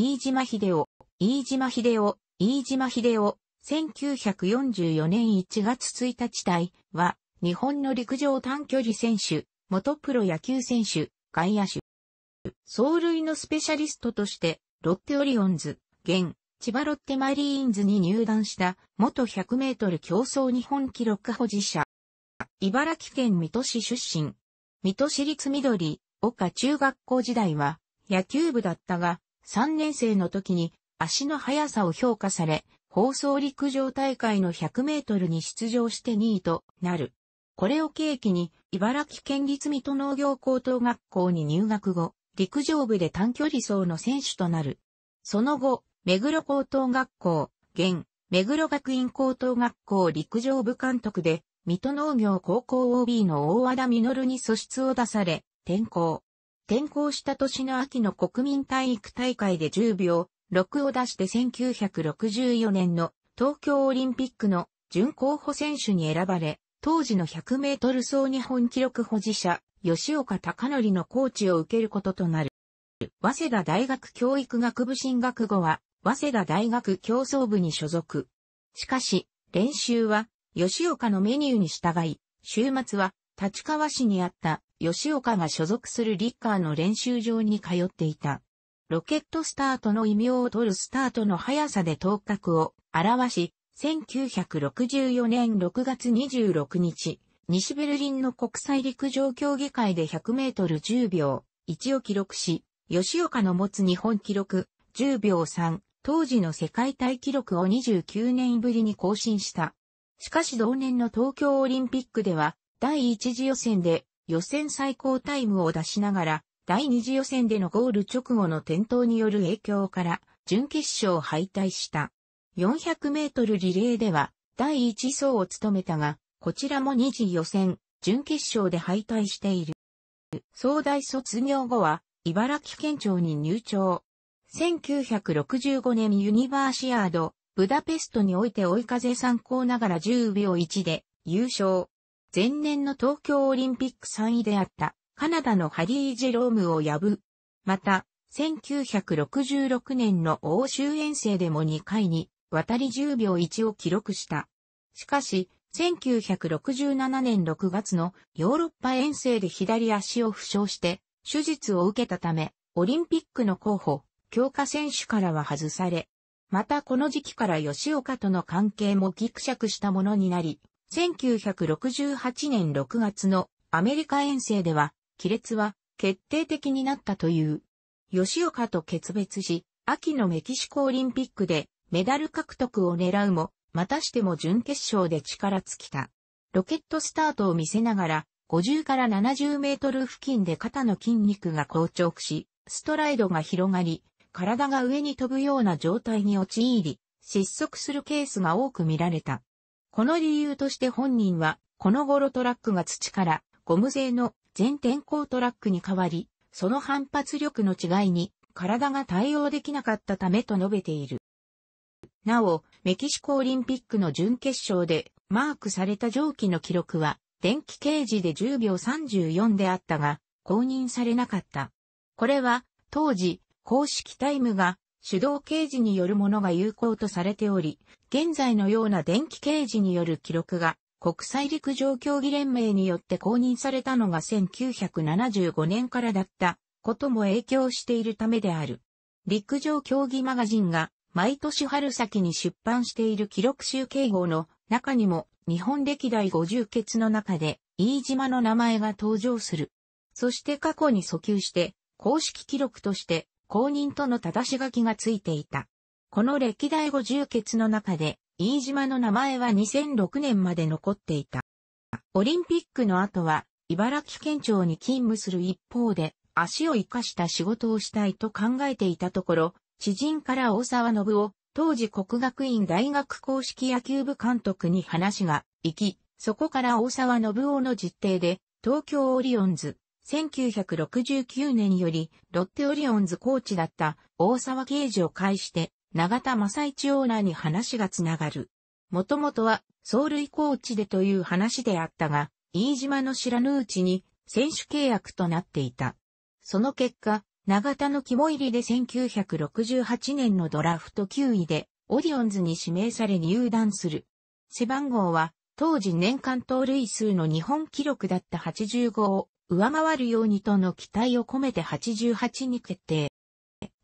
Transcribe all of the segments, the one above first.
飯島秀夫、飯島秀夫、飯島秀夫、1944年1月1日隊は、日本の陸上短距離選手、元プロ野球選手、外野手。走塁のスペシャリストとして、ロッテオリオンズ、現、千葉ロッテマリーンズに入団した元100メートル競争日本記録保持者。茨城県水戸市出身。水戸市立緑、岡中学校時代は野球部だったが、3年生の時に足の速さを評価され、放送陸上大会の100メートルに出場して2位となる。これを契機に、茨城県立水戸農業高等学校に入学後、陸上部で短距離走の選手となる。その後、目黒高等学校、現、目黒学院高等学校陸上部監督で、水戸農業高校 OB の大和田実に素質を出され、転校。転校した年の秋の国民体育大会で10秒6を出して1964年の東京オリンピックの準候補選手に選ばれ、当時の100メートル走日本記録保持者、吉岡隆則のコーチを受けることとなる。早稲田大学教育学部進学後は、早稲田大学競争部に所属。しかし、練習は、吉岡のメニューに従い、週末は、立川市にあった吉岡が所属するリッカーの練習場に通っていた。ロケットスタートの異名を取るスタートの速さで頭角を表し、1964年6月26日、西ベルリンの国際陸上競技会で100メートル10秒1を記録し、吉岡の持つ日本記録10秒3、当時の世界大記録を29年ぶりに更新した。しかし同年の東京オリンピックでは、第一次予選で予選最高タイムを出しながら、第二次予選でのゴール直後の転倒による影響から、準決勝敗退した。400メートルリレーでは、第1走を務めたが、こちらも2次予選、準決勝で敗退している。総大卒業後は、茨城県庁に入庁。1965年ユニバーシアード、ブダペストにおいて追い風参考ながら10秒1で優勝。前年の東京オリンピック3位であったカナダのハリー・ジェロームを破。また、1966年の欧州遠征でも2回に渡り10秒1を記録した。しかし、1967年6月のヨーロッパ遠征で左足を負傷して手術を受けたため、オリンピックの候補、強化選手からは外され、またこの時期から吉岡との関係もギクシャクしたものになり、1968年6月のアメリカ遠征では、亀裂は決定的になったという。吉岡と決別し、秋のメキシコオリンピックでメダル獲得を狙うも、またしても準決勝で力尽きた。ロケットスタートを見せながら、50から70メートル付近で肩の筋肉が硬直し、ストライドが広がり、体が上に飛ぶような状態に陥り、失速するケースが多く見られた。この理由として本人は、この頃トラックが土からゴム製の全天候トラックに変わり、その反発力の違いに体が対応できなかったためと述べている。なお、メキシコオリンピックの準決勝でマークされた蒸気の記録は、電気ージで10秒34であったが、公認されなかった。これは、当時、公式タイムが手動掲示によるものが有効とされており、現在のような電気掲示による記録が国際陸上競技連盟によって公認されたのが1975年からだったことも影響しているためである。陸上競技マガジンが毎年春先に出版している記録集計号の中にも日本歴代50決の中で飯島の名前が登場する。そして過去に訴求して公式記録として公認との正し書きがついていた。この歴代五十決の中で、飯島の名前は2006年まで残っていた。オリンピックの後は、茨城県庁に勤務する一方で、足を生かした仕事をしたいと考えていたところ、知人から大沢信夫、当時国学院大学公式野球部監督に話が行き、そこから大沢信夫の実定で、東京オリオンズ、1969年よりロッテオリオンズコーチだった大沢啓治を介して永田正一オーナーに話がつながる。もともとは走塁コーチでという話であったが、飯島の知らぬうちに選手契約となっていた。その結果、長田の肝入りで1968年のドラフト9位でオリオンズに指名され入団する。背番号は当時年間盗塁数の日本記録だった85を上回るようにとの期待を込めて88に決定。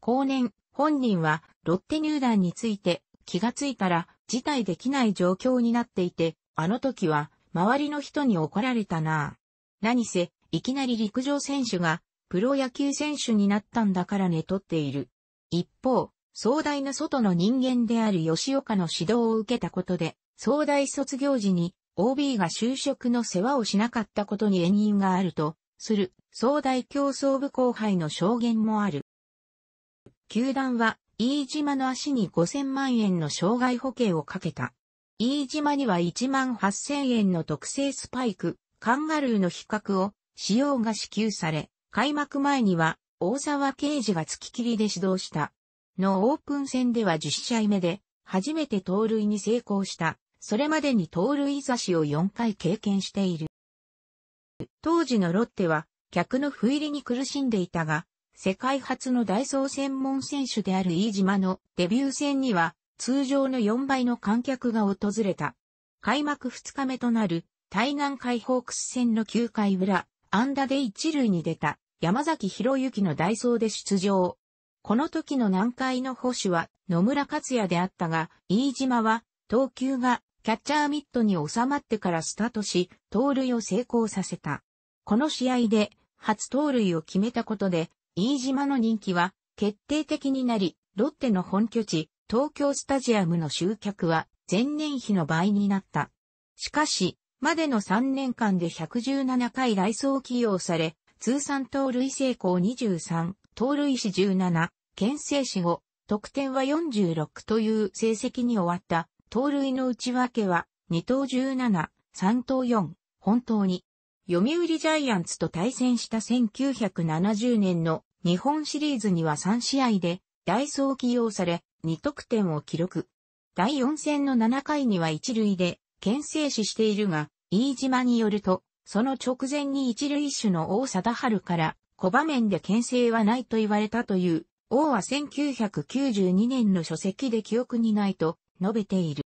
後年、本人はロッテ入団について気がついたら辞退できない状況になっていて、あの時は周りの人に怒られたなぁ。何せ、いきなり陸上選手がプロ野球選手になったんだからねとっている。一方、壮大な外の人間である吉岡の指導を受けたことで、壮大卒業時に OB が就職の世話をしなかったことに遠因があると、する、総大競争部後輩の証言もある。球団は、飯島の足に5000万円の障害保険をかけた。飯島には1万8000円の特製スパイク、カンガルーの比較を、使用が支給され、開幕前には、大沢刑事が付き切りで指導した。のオープン戦では10試合目で、初めて盗塁に成功した。それまでに盗塁差しを4回経験している。当時のロッテは、客の不入りに苦しんでいたが、世界初のダイソー専門選手である飯島のデビュー戦には、通常の4倍の観客が訪れた。開幕2日目となる、台南海ホークス戦の9回裏、安打で1塁に出た、山崎博之のダイソーで出場。この時の南海の保守は野村克也であったが、飯島は、投球がキャッチャーミットに収まってからスタートし、盗塁を成功させた。この試合で、初盗塁を決めたことで、飯島の人気は決定的になり、ロッテの本拠地、東京スタジアムの集客は前年比の倍になった。しかし、までの3年間で117回来走起用され、通算盗塁成功23、盗塁死17、牽制死5、得点は46という成績に終わった盗塁の内訳は、2等17、3等4、本当に。読売ジャイアンツと対戦した1970年の日本シリーズには3試合で、ダイソー起用され、2得点を記録。第4戦の7回には一塁で、牽制死しているが、飯島によると、その直前に一塁手の王貞治から、小場面で牽制はないと言われたという、王は1992年の書籍で記憶にないと述べている。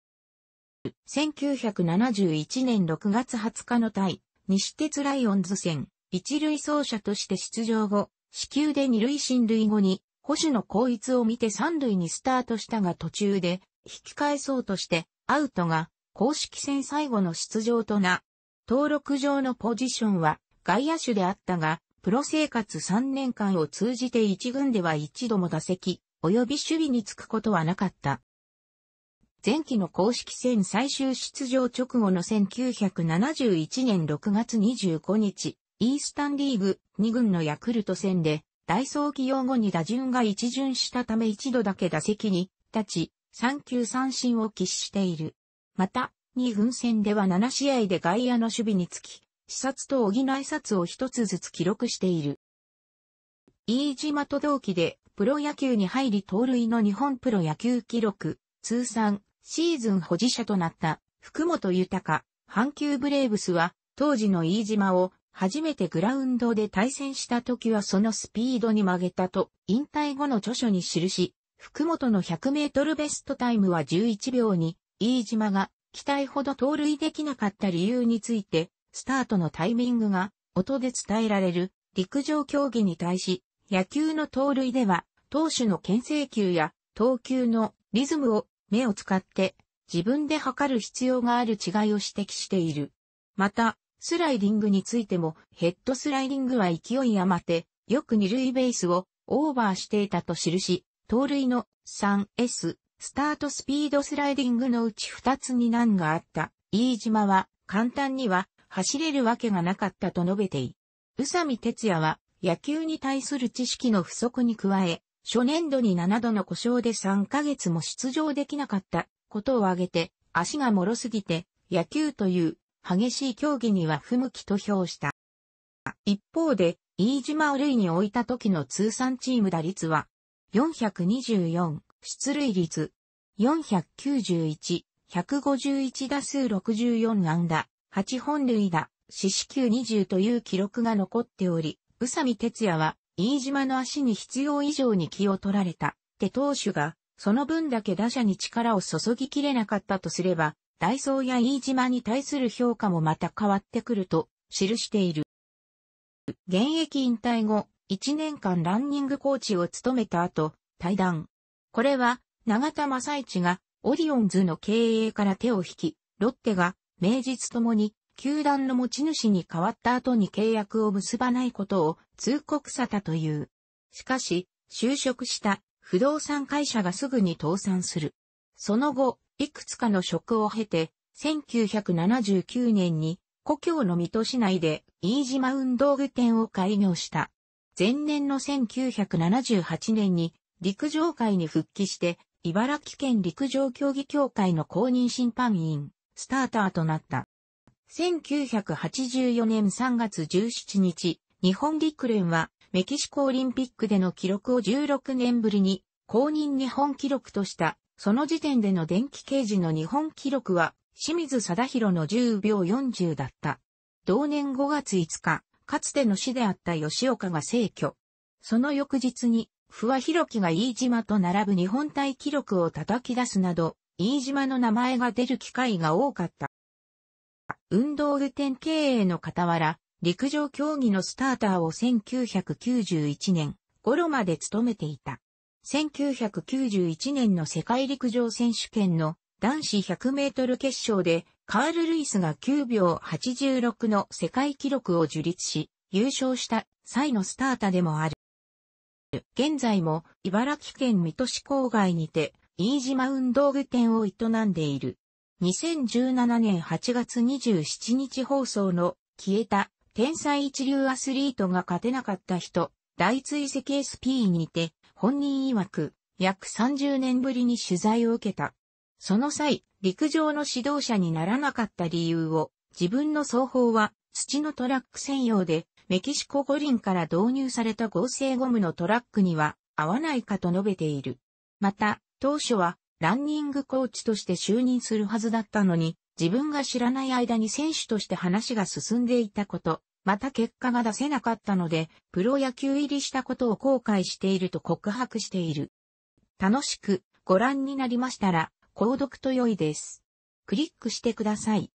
プ、1971年6月20日の対、西鉄ライオンズ戦、一塁走者として出場後、死球で二塁進塁後に、保守の後逸を見て三塁にスタートしたが途中で、引き返そうとして、アウトが、公式戦最後の出場とな。登録上のポジションは、外野手であったが、プロ生活3年間を通じて一軍では一度も打席、及び守備につくことはなかった。前期の公式戦最終出場直後の1971年6月25日、イースタンリーグ2軍のヤクルト戦で、ダイソー起用後に打順が一巡したため一度だけ打席に立ち、3球三振を喫している。また、2軍戦では7試合で外野の守備につき、視察と補い札を一つずつ記録している。飯島と同期でプロ野球に入り盗塁の日本プロ野球記録、通算シーズン保持者となった福本豊、阪急ブレーブスは当時の飯島を初めてグラウンドで対戦した時はそのスピードに曲げたと引退後の著書に記し、福本の100メートルベストタイムは11秒に、飯島が期待ほど盗塁できなかった理由について、スタートのタイミングが音で伝えられる陸上競技に対し、野球の盗塁では、投手の牽制球や投球のリズムを目を使って自分で測る必要がある違いを指摘している。また、スライディングについてもヘッドスライディングは勢い余って、よく二塁ベースをオーバーしていたと記し、盗塁の 3S スタートスピードスライディングのうち2つに難があった。飯島は簡単には走れるわけがなかったと述べている。宇佐美哲也は野球に対する知識の不足に加え、初年度に7度の故障で3ヶ月も出場できなかったことを挙げて、足が脆すぎて、野球という激しい競技には不向きと評した。一方で、飯島を類に置いた時の通算チーム打率は、424、出塁率、491、151打数64安打、8本塁打、四死球20という記録が残っており、宇佐美哲也は飯島の足に必要以上に気を取られた。で投手が、その分だけ打者に力を注ぎきれなかったとすれば、ダイソーや飯島に対する評価もまた変わってくると、記している。現役引退後、1年間ランニングコーチを務めた後、対談。これは、永田正一が、オリオンズの経営から手を引き、ロッテが、名実ともに、球団の持ち主に変わった後に契約を結ばないことを通告さたという。しかし、就職した不動産会社がすぐに倒産する。その後、いくつかの職を経て、1979年に故郷の水戸市内で飯島運動具店を開業した。前年の1978年に陸上界に復帰して、茨城県陸上競技協会の公認審判員、スターターとなった。1984年3月17日、日本陸連はメキシコオリンピックでの記録を16年ぶりに公認日本記録とした、その時点での電気掲示の日本記録は清水貞弘の10秒40だった。同年5月5日、かつての市であった吉岡が逝去。その翌日に、不和弘樹が飯島と並ぶ日本体記録を叩き出すなど、飯島の名前が出る機会が多かった。運動部店経営の傍ら、陸上競技のスターターを1991年頃まで務めていた。1991年の世界陸上選手権の男子100メートル決勝でカール・ルイスが9秒86の世界記録を樹立し、優勝した際のスタータでもある。現在も茨城県水戸市郊外にて、飯島運動具店を営んでいる。2017年8月27日放送の消えた天才一流アスリートが勝てなかった人、大追跡 SP にて本人曰く約30年ぶりに取材を受けた。その際、陸上の指導者にならなかった理由を自分の奏法は土のトラック専用でメキシコ五輪から導入された合成ゴムのトラックには合わないかと述べている。また、当初はランニングコーチとして就任するはずだったのに、自分が知らない間に選手として話が進んでいたこと、また結果が出せなかったので、プロ野球入りしたことを後悔していると告白している。楽しくご覧になりましたら、購読と良いです。クリックしてください。